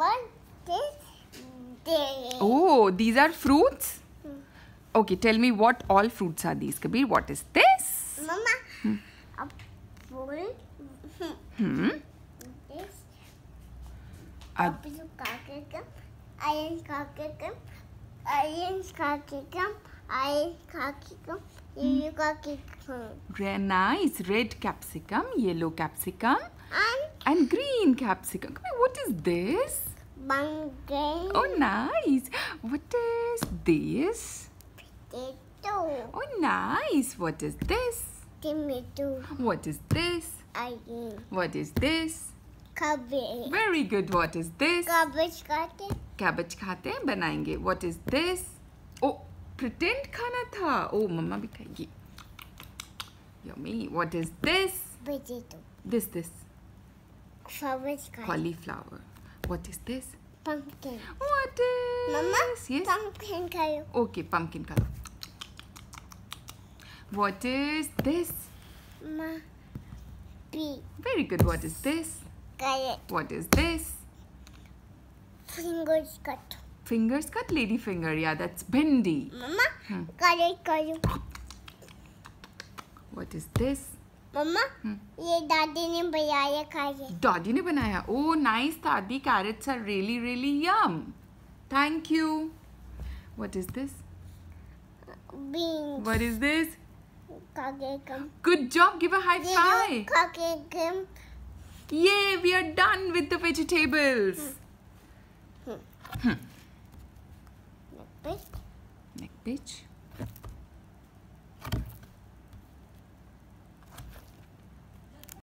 want this Oh, these are fruits? Hmm. Okay, tell me what all fruits are these, Kabir? What is this? Mama, hmm. apple. Hmm. This. Apple kakekam, iron kakekam, iron kakekam, iron kakekam, hmm. yellow capsicum. nice. Red capsicum, yellow capsicum, and, and green capsicum. Kabir, What is this? Mango. Oh, nice. What is this? Potato. Oh, nice. What is this? Tomato. What is this? Onion. What is this? Cabbage. Very good. What is this? Cabbage khate. Cabbage khate hain banayenge. What is this? Oh, pretend khana tha. Oh, mama bhi khayegi. Yummy. What is this? Potato. This, this. Cauliflower. Cauliflower. What is this? Pumpkin. What is? Mama. Yes. Pumpkin color. Okay, pumpkin color. What is this? Ma. Bee. Very good. What is this? Carrot. What is this? Fingers cut. Fingers cut, lady finger. Yeah, that's bendy. Mama. Hmm. Carrot color. What is this? मम्मा ये दादी ने बनाया खाइए दादी ने बनाया oh nice दादी carrots are really really yum thank you what is this beans what is this kakegum good job give a high Did five kakegum yay we are done with the vegetables hmm. Hmm. next page next page